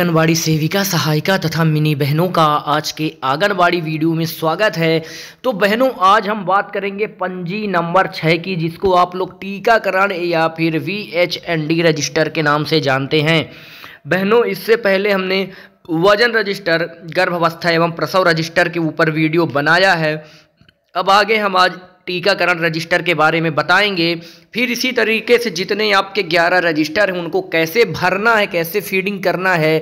आंगनबाड़ी सेविका सहायिका तथा मिनी बहनों का आज के आंगनबाड़ी वीडियो में स्वागत है तो बहनों आज हम बात करेंगे पंजी नंबर छः की जिसको आप लोग टीकाकरण या फिर V H N D register के नाम से जानते हैं बहनों इससे पहले हमने वजन रजिस्टर गर्भावस्था एवं प्रसव रजिस्टर के ऊपर वीडियो बनाया है अब आगे हम आज टीकाकरण रजिस्टर के बारे में बताएंगे फिर इसी तरीके से जितने आपके 11 रजिस्टर हैं उनको कैसे भरना है कैसे फीडिंग करना है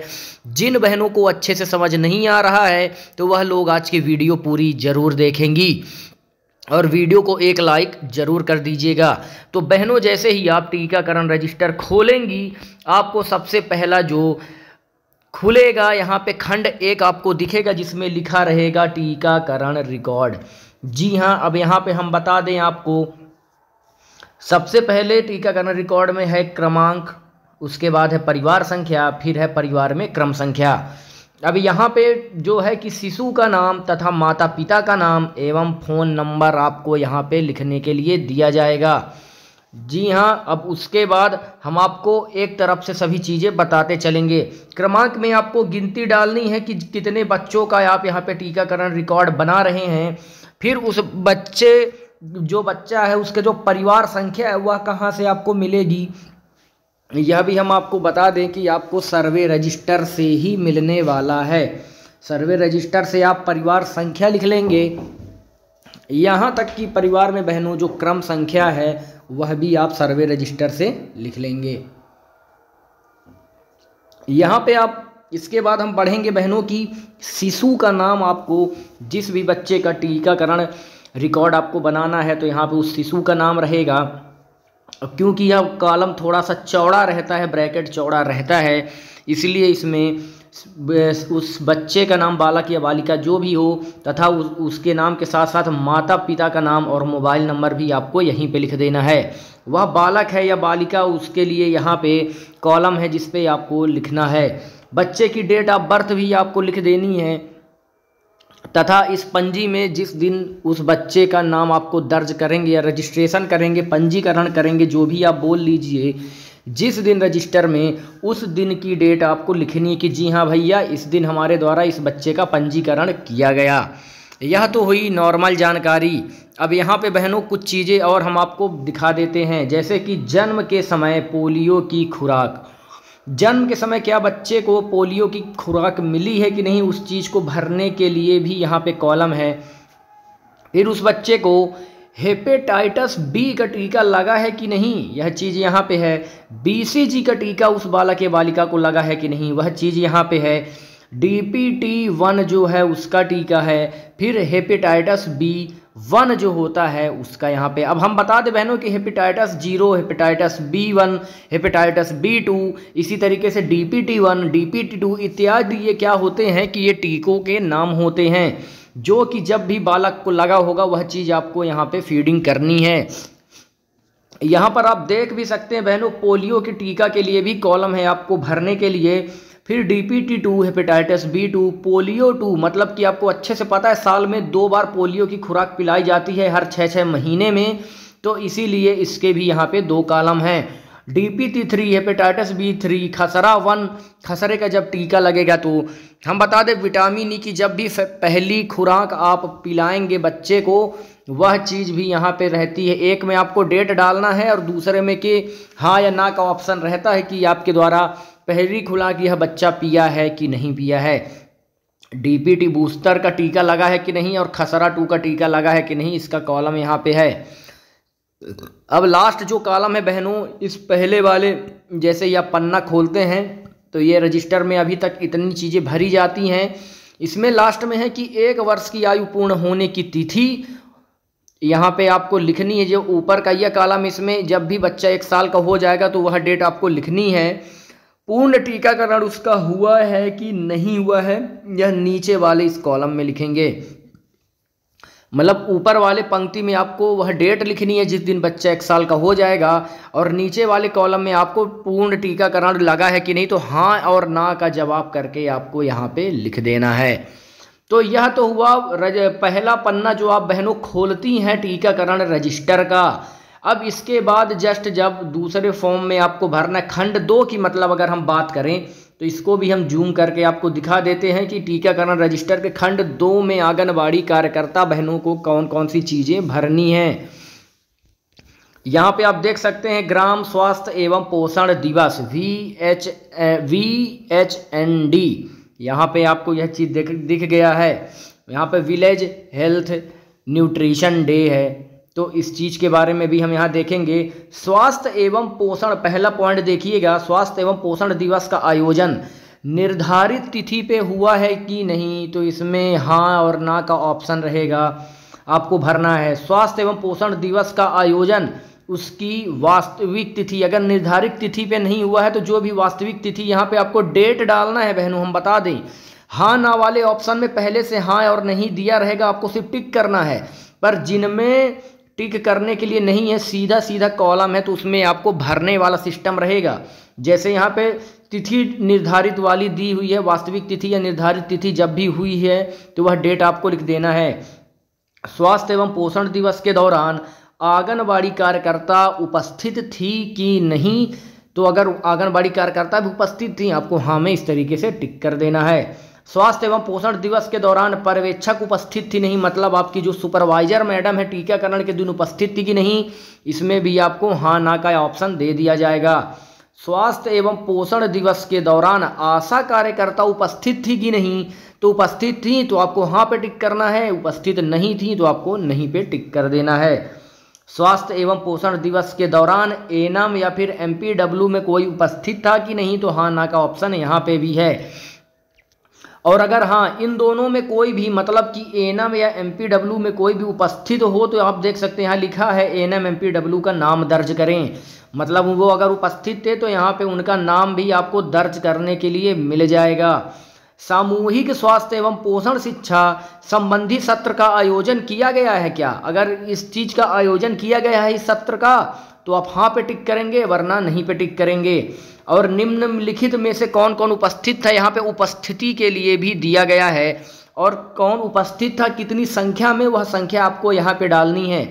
जिन बहनों को अच्छे से समझ नहीं आ रहा है तो वह लोग आज की वीडियो पूरी ज़रूर देखेंगी और वीडियो को एक लाइक ज़रूर कर दीजिएगा तो बहनों जैसे ही आप टीकाकरण रजिस्टर खोलेंगी आपको सबसे पहला जो खुलेगा यहाँ पे खंड एक आपको दिखेगा जिसमें लिखा रहेगा टीकाकरण रिकॉर्ड जी हाँ अब यहाँ पे हम बता दें आपको सबसे पहले टीकाकरण रिकॉर्ड में है क्रमांक उसके बाद है परिवार संख्या फिर है परिवार में क्रम संख्या अब यहाँ पे जो है कि शिशु का नाम तथा माता पिता का नाम एवं फ़ोन नंबर आपको यहाँ पे लिखने के लिए दिया जाएगा जी हाँ अब उसके बाद हम आपको एक तरफ से सभी चीज़ें बताते चलेंगे क्रमांक में आपको गिनती डालनी है कि कितने बच्चों का आप यहाँ पे टीकाकरण रिकॉर्ड बना रहे हैं फिर उस बच्चे जो बच्चा है उसके जो परिवार संख्या है वह कहाँ से आपको मिलेगी यह भी हम आपको बता दें कि आपको सर्वे रजिस्टर से ही मिलने वाला है सर्वे रजिस्टर से आप परिवार संख्या लिख लेंगे यहाँ तक कि परिवार में बहनों जो क्रम संख्या है वह भी आप सर्वे रजिस्टर से लिख लेंगे यहाँ पे आप इसके बाद हम बढ़ेंगे बहनों की शिशु का नाम आपको जिस भी बच्चे का टीकाकरण रिकॉर्ड आपको बनाना है तो यहाँ पे उस शिशु का नाम रहेगा क्योंकि यह कॉलम थोड़ा सा चौड़ा रहता है ब्रैकेट चौड़ा रहता है इसलिए इसमें उस बच्चे का नाम बालक या बालिका जो भी हो तथा उस, उसके नाम के साथ साथ माता पिता का नाम और मोबाइल नंबर भी आपको यहीं पे लिख देना है वह बालक है या बालिका उसके लिए यहाँ पे कॉलम है जिसपे आपको लिखना है बच्चे की डेट ऑफ बर्थ भी आपको लिख देनी है तथा इस पंजी में जिस दिन उस बच्चे का नाम आपको दर्ज करेंगे या रजिस्ट्रेशन करेंगे पंजीकरण करेंगे जो भी आप बोल लीजिए जिस दिन रजिस्टर में उस दिन की डेट आपको लिखनी है कि जी हाँ भैया इस दिन हमारे द्वारा इस बच्चे का पंजीकरण किया गया यह तो हुई नॉर्मल जानकारी अब यहाँ पे बहनों कुछ चीज़ें और हम आपको दिखा देते हैं जैसे कि जन्म के समय पोलियो की खुराक जन्म के समय क्या बच्चे को पोलियो की खुराक मिली है कि नहीं उस चीज़ को भरने के लिए भी यहाँ पे कॉलम है फिर उस बच्चे को हेपेटाइटस बी का टीका लगा है कि नहीं यह चीज़ यहाँ पे है बीसीजी का टीका उस बालक या बालिका को लगा है कि नहीं वह चीज़ यहाँ पे है डी टी वन जो है उसका टीका है फिर हेपेटाइटस बी वन जो होता है उसका यहाँ पे अब हम बता दें बहनों कि hepatitis zero hepatitis B one hepatitis B two इसी तरीके से D P T one D P T two इत्यादि ये क्या होते हैं कि ये टीकों के नाम होते हैं जो कि जब भी बालक को लगा होगा वह चीज़ आपको यहाँ पे फीडिंग करनी है यहाँ पर आप देख भी सकते हैं बहनों पोलियो के टीका के लिए भी कॉलम है आपको भरने के लिए फिर DPT two hepatitis B two polio two मतलब कि आपको अच्छे से पता है साल में दो बार पोलियो की खुराक पिलाई जाती है हर छः छः महीने में तो इसीलिए इसके भी यहाँ पे दो कालम हैं D P T three hepatitis B three खसरा वन खसरे का जब टीका लगेगा तो हम बता दें विटामिन ई e की जब भी पहली खुराक आप पिलाएंगे बच्चे को वह चीज़ भी यहाँ पे रहती है एक में आपको डेट डालना है और दूसरे में कि हाँ या ना का ऑप्शन रहता है कि आपके द्वारा पहली खुराक यह बच्चा पिया है कि नहीं पिया है डीपीटी बूस्टर का टीका लगा है कि नहीं और खसरा टू का टीका लगा है कि नहीं इसका कॉलम यहाँ पे है अब लास्ट जो कॉलम है बहनों इस पहले वाले जैसे यह पन्ना खोलते हैं तो ये रजिस्टर में अभी तक इतनी चीज़ें भरी जाती हैं इसमें लास्ट में है कि एक वर्ष की आयु पूर्ण होने की तिथि यहाँ पे आपको लिखनी है जो ऊपर का यह कॉलम इसमें जब भी बच्चा एक साल का हो जाएगा तो वह डेट आपको लिखनी है पूर्ण टीकाकरण उसका हुआ है कि नहीं हुआ है यह नीचे वाले इस कॉलम में लिखेंगे मतलब ऊपर वाले पंक्ति में आपको वह डेट लिखनी है जिस दिन बच्चा एक साल का हो जाएगा और नीचे वाले कॉलम में आपको पूर्ण टीकाकरण लगा है कि नहीं तो हाँ और ना का जवाब करके आपको यहाँ पे लिख देना है तो यह तो हुआ रज, पहला पन्ना जो आप बहनों खोलती हैं टीकाकरण रजिस्टर का अब इसके बाद जस्ट जब दूसरे फॉर्म में आपको भरना है खंड दो की मतलब अगर हम बात करें तो इसको भी हम जूम करके आपको दिखा देते हैं कि टीकाकरण रजिस्टर के खंड दो में आंगनबाड़ी कार्यकर्ता बहनों को कौन कौन सी चीज़ें भरनी हैं यहाँ पे आप देख सकते हैं ग्राम स्वास्थ्य एवं पोषण दिवस V H V H N D यहाँ पे आपको यह चीज़ दिख दिख गया है यहाँ पे विलेज हेल्थ न्यूट्रिशन डे है तो इस चीज़ के बारे में भी हम यहाँ देखेंगे स्वास्थ्य एवं पोषण पहला पॉइंट देखिएगा स्वास्थ्य एवं पोषण दिवस का आयोजन निर्धारित तिथि पे हुआ है कि नहीं तो इसमें हाँ और ना का ऑप्शन रहेगा आपको भरना है स्वास्थ्य एवं पोषण दिवस का आयोजन उसकी वास्तविक तिथि अगर निर्धारित तिथि पे नहीं हुआ है तो जो भी वास्तविक तिथि यहाँ पे आपको डेट डालना है बहनों हम बता दें हाँ ना वाले ऑप्शन में पहले से हाँ और नहीं दिया रहेगा आपको सिर्फ टिक करना है पर जिनमें टिक करने के लिए नहीं है सीधा सीधा कॉलम है तो उसमें आपको भरने वाला सिस्टम रहेगा जैसे यहाँ पे तिथि निर्धारित वाली दी हुई है वास्तविक तिथि या निर्धारित तिथि जब भी हुई है तो वह डेट आपको लिख देना है स्वास्थ्य एवं पोषण दिवस के दौरान आंगनबाड़ी कार्यकर्ता उपस्थित थी कि नहीं तो अगर आंगनबाड़ी कार्यकर्ता भी उपस्थित थी आपको हाँ में इस तरीके से टिक कर देना है स्वास्थ्य एवं पोषण दिवस के दौरान पर्यवेक्षक उपस्थित थी नहीं मतलब आपकी जो सुपरवाइजर मैडम है टीकाकरण के दिन उपस्थित थी कि नहीं इसमें भी आपको हाँ ना का ऑप्शन दे दिया जाएगा स्वास्थ्य एवं पोषण दिवस के दौरान आशा कार्यकर्ता उपस्थित थी कि नहीं तो उपस्थित थी तो आपको हाँ पे टिक करना है उपस्थित नहीं थी तो आपको नहीं पे टिक कर देना है स्वास्थ्य एवं पोषण दिवस के दौरान एनम या फिर एम में कोई उपस्थित था कि नहीं तो हाँ ना का ऑप्शन यहाँ पे भी है और अगर हाँ इन दोनों में कोई भी मतलब कि एम या एमपीडब्ल्यू में कोई भी उपस्थित हो तो आप देख सकते हैं यहाँ लिखा है पी डब्ल्यू का नाम दर्ज करें मतलब वो अगर उपस्थित थे तो यहाँ पे उनका नाम भी आपको दर्ज करने के लिए मिल जाएगा सामूहिक स्वास्थ्य एवं पोषण शिक्षा संबंधी सत्र का आयोजन किया गया है क्या अगर इस चीज़ का आयोजन किया गया है इस सत्र का तो आप हाँ पे टिक करेंगे वरना नहीं पे टिक करेंगे और निम्नलिखित में से कौन कौन उपस्थित था यहाँ पे उपस्थिति के लिए भी दिया गया है और कौन उपस्थित था कितनी संख्या में वह संख्या आपको यहाँ पे डालनी है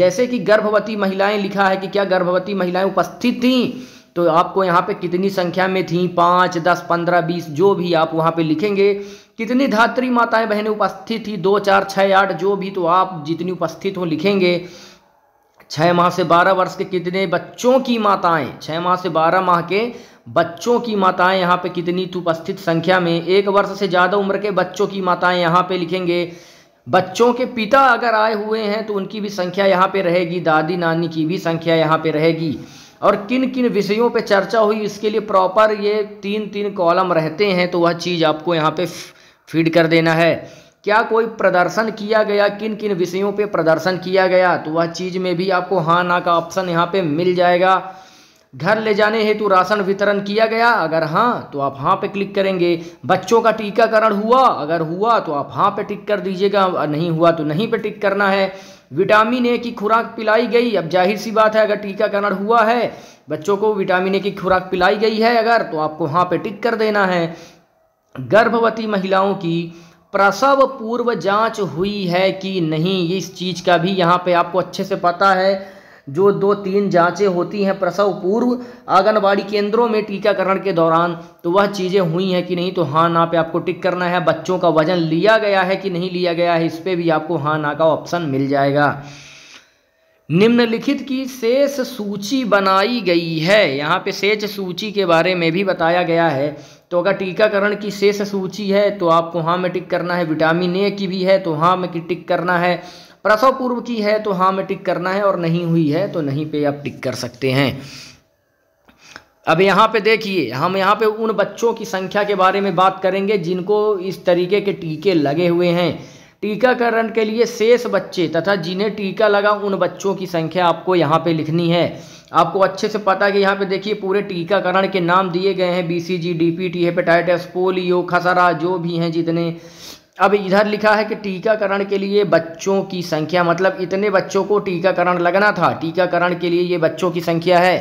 जैसे कि गर्भवती महिलाएं लिखा है कि क्या गर्भवती महिलाएं उपस्थित थीं तो आपको यहाँ पे कितनी संख्या में थीं पाँच दस पंद्रह बीस जो भी आप वहाँ पे लिखेंगे कितनी धात्री माताएं बहनें उपस्थित थी दो चार छः आठ जो भी तो आप जितनी उपस्थित हो लिखेंगे छः माह से बारह वर्ष के कितने बच्चों की माताएं छः माह से बारह माह के बच्चों की माताएं यहाँ पे कितनी उपस्थित संख्या में एक वर्ष से ज़्यादा उम्र के बच्चों की माताएं यहाँ पे लिखेंगे बच्चों के पिता अगर आए हुए हैं तो उनकी भी संख्या यहाँ पे रहेगी दादी नानी की भी संख्या यहाँ पे रहेगी और किन किन विषयों पे चर्चा हुई इसके लिए प्रॉपर ये तीन तीन कॉलम रहते हैं तो वह चीज़ आपको यहाँ पे फीड कर देना है क्या कोई प्रदर्शन किया गया किन किन विषयों पे प्रदर्शन किया गया तो वह चीज़ में भी आपको हाँ ना का ऑप्शन यहाँ पे मिल जाएगा घर ले जाने हेतु राशन वितरण किया गया अगर हाँ तो आप हाँ पे क्लिक करेंगे बच्चों का टीकाकरण हुआ अगर हुआ तो आप हाँ पे टिक कर दीजिएगा नहीं हुआ तो नहीं पे टिक करना है विटामिन ए की खुराक पिलाई गई अब जाहिर सी बात है अगर टीकाकरण हुआ है बच्चों को विटामिन ए की खुराक पिलाई गई है अगर तो आपको हाँ पे टिक कर देना है गर्भवती महिलाओं की प्रसव पूर्व जांच हुई है कि नहीं इस चीज़ का भी यहाँ पे आपको अच्छे से पता है जो दो तीन जांचें होती हैं प्रसव पूर्व आंगनबाड़ी केंद्रों में टीकाकरण के दौरान तो वह चीज़ें हुई हैं कि नहीं तो हाँ ना पे आपको टिक करना है बच्चों का वजन लिया गया है कि नहीं लिया गया है इस पर भी आपको हाँ ना का ऑप्शन मिल जाएगा निम्नलिखित की शेष सूची बनाई गई है यहाँ पे शेष सूची के बारे में भी बताया गया है तो अगर टीकाकरण की शेष सूची है तो आपको हाँ में टिक करना है विटामिन ए की भी है तो हाँ में की टिक करना है प्रसव पूर्व की है तो हाँ में टिक करना है और नहीं हुई है तो नहीं पे आप टिक कर सकते हैं अब यहाँ पे देखिए हम यहाँ पे उन बच्चों की संख्या के बारे में बात करेंगे जिनको इस तरीके के टीके लगे हुए हैं टीकाकरण के लिए शेष बच्चे तथा जिन्हें टीका लगा उन बच्चों की संख्या आपको यहाँ पे लिखनी है आपको अच्छे से पता है कि यहाँ पे देखिए पूरे टीकाकरण के नाम दिए गए हैं B C G D P T hepatitis polio खसरा जो भी हैं जितने अब इधर लिखा है कि टीकाकरण के लिए बच्चों की संख्या मतलब इतने बच्चों को टीकाकरण लगना था टीकाकरण के लिए ये बच्चों की संख्या है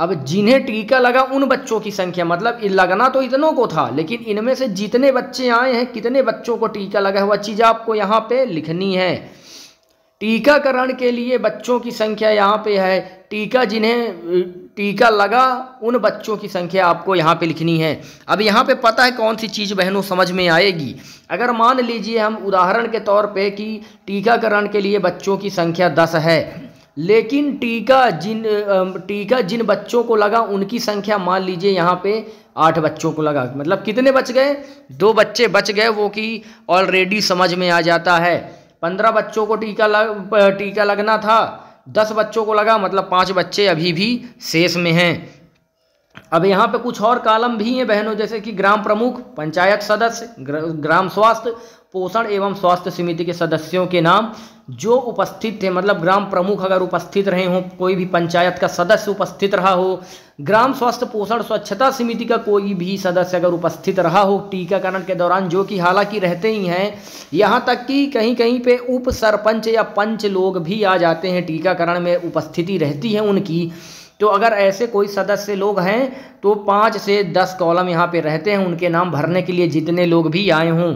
अब जिन्हें टीका लगा उन बच्चों की संख्या मतलब लगना तो इतनों को था लेकिन इनमें से जितने बच्चे आए हैं कितने बच्चों को टीका लगा है वह चीज़ आपको यहाँ पे लिखनी है टीकाकरण के लिए बच्चों की संख्या यहाँ पे है टीका जिन्हें टीका लगा उन बच्चों की संख्या आपको यहाँ पे लिखनी है अब यहाँ पे पता है कौन सी चीज़ बहनों समझ में आएगी अगर मान लीजिए हम उदाहरण के तौर पे कि टीकाकरण के लिए बच्चों की संख्या दस है लेकिन टीका जिन टीका जिन बच्चों को लगा उनकी संख्या मान लीजिए यहाँ पे आठ बच्चों को लगा मतलब कितने बच गए दो बच्चे बच गए वो कि ऑलरेडी समझ में आ जाता है पंद्रह बच्चों को टीका लग टीका लगना था दस बच्चों को लगा मतलब पाँच बच्चे अभी भी शेष में हैं अब यहाँ पे कुछ और कालम भी हैं बहनों जैसे कि ग्राम प्रमुख पंचायत सदस्य ग्राम स्वास्थ्य पोषण एवं स्वास्थ्य समिति के सदस्यों के नाम जो उपस्थित थे मतलब ग्राम प्रमुख अगर उपस्थित रहे हों कोई भी पंचायत का सदस्य उपस्थित रहा हो ग्राम स्वास्थ्य पोषण स्वच्छता समिति का कोई भी सदस्य अगर उपस्थित रहा हो टीकाकरण के दौरान जो कि हालांकि रहते ही हैं यहाँ तक कि कहीं कहीं पे उप सरपंच या पंच लोग भी आ जाते हैं टीकाकरण में उपस्थिति रहती है उनकी तो अगर ऐसे कोई सदस्य लोग हैं तो पाँच से दस कॉलम यहाँ पे रहते हैं उनके नाम भरने के लिए जितने लोग भी आए हों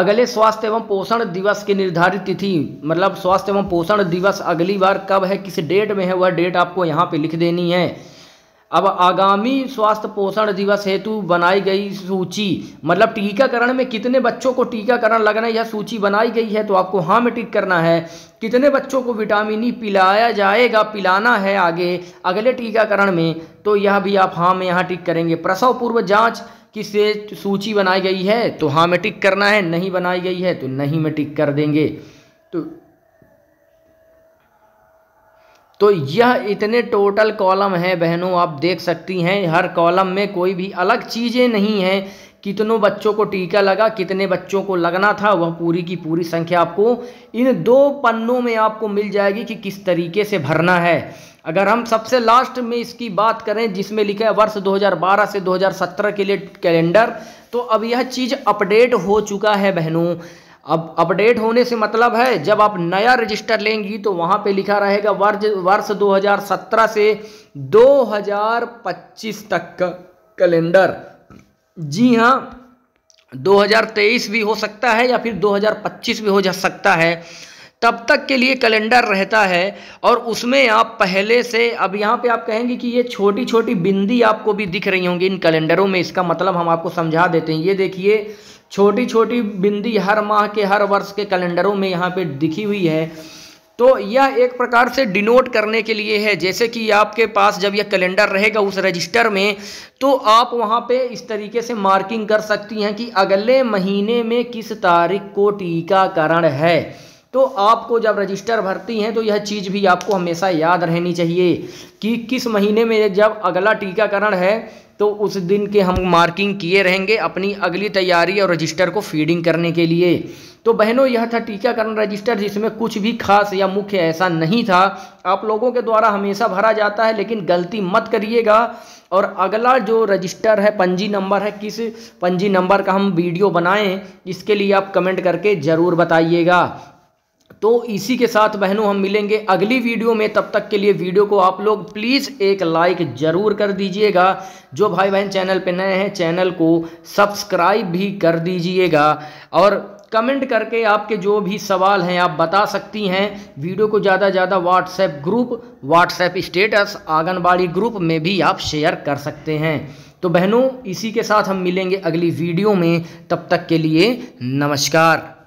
अगले स्वास्थ्य एवं पोषण दिवस की निर्धारित तिथि मतलब स्वास्थ्य एवं पोषण दिवस अगली बार कब है किस डेट में है वह डेट आपको यहाँ पे लिख देनी है अब आगामी स्वास्थ्य पोषण दिवस हेतु बनाई गई सूची मतलब टीकाकरण में कितने बच्चों को टीकाकरण लगना यह सूची बनाई गई है तो आपको हाँ में टिक करना है कितने बच्चों को विटामिन ई पिलाया जाएगा पिलाना है आगे अगले टीकाकरण में तो यह भी आप हाँ में यहाँ टिक करेंगे प्रसव पूर्व जाँच की से सूची बनाई गई है तो हाँ में टिक करना है नहीं बनाई गई है तो नहीं में टिक कर देंगे तो तो यह इतने टोटल कॉलम हैं बहनों आप देख सकती हैं हर कॉलम में कोई भी अलग चीज़ें नहीं हैं कितनों बच्चों को टीका लगा कितने बच्चों को लगना था वह पूरी की पूरी संख्या आपको इन दो पन्नों में आपको मिल जाएगी कि किस तरीके से भरना है अगर हम सबसे लास्ट में इसकी बात करें जिसमें लिखा है वर्ष 2012 से 2017 के लिए कैलेंडर तो अब यह चीज़ अपडेट हो चुका है बहनों अब अपडेट होने से मतलब है जब आप नया रजिस्टर लेंगी तो वहां पे लिखा रहेगा वर्ष वर्ष 2017 से 2025 तक का कैलेंडर जी हाँ 2023 भी हो सकता है या फिर 2025 भी हो जा सकता है तब तक के लिए कैलेंडर रहता है और उसमें आप पहले से अब यहाँ पे आप कहेंगे कि ये छोटी छोटी बिंदी आपको भी दिख रही होंगी इन कैलेंडरों में इसका मतलब हम आपको समझा देते हैं ये देखिए छोटी छोटी बिंदी हर माह के हर वर्ष के कैलेंडरों में यहाँ पे दिखी हुई है तो यह एक प्रकार से डिनोट करने के लिए है जैसे कि आपके पास जब यह कैलेंडर रहेगा उस रजिस्टर में तो आप वहाँ पे इस तरीके से मार्किंग कर सकती हैं कि अगले महीने में किस तारीख को टीकाकरण है तो आपको जब रजिस्टर भरती हैं तो यह चीज़ भी आपको हमेशा याद रहनी चाहिए कि किस महीने में जब अगला टीकाकरण है तो उस दिन के हम मार्किंग किए रहेंगे अपनी अगली तैयारी और रजिस्टर को फीडिंग करने के लिए तो बहनों यह था टीकाकरण रजिस्टर जिसमें कुछ भी खास या मुख्य ऐसा नहीं था आप लोगों के द्वारा हमेशा भरा जाता है लेकिन गलती मत करिएगा और अगला जो रजिस्टर है पंजी नंबर है किस पंजी नंबर का हम वीडियो बनाएं इसके लिए आप कमेंट करके ज़रूर बताइएगा तो इसी के साथ बहनों हम मिलेंगे अगली वीडियो में तब तक के लिए वीडियो को आप लोग प्लीज़ एक लाइक ज़रूर कर दीजिएगा जो भाई बहन चैनल पर नए हैं चैनल को सब्सक्राइब भी कर दीजिएगा और कमेंट करके आपके जो भी सवाल हैं आप बता सकती हैं वीडियो को ज़्यादा से ज़्यादा WhatsApp group WhatsApp status anganwadi group में भी आप शेयर कर सकते हैं तो बहनों इसी के साथ हम मिलेंगे अगली वीडियो में तब तक के लिए नमस्कार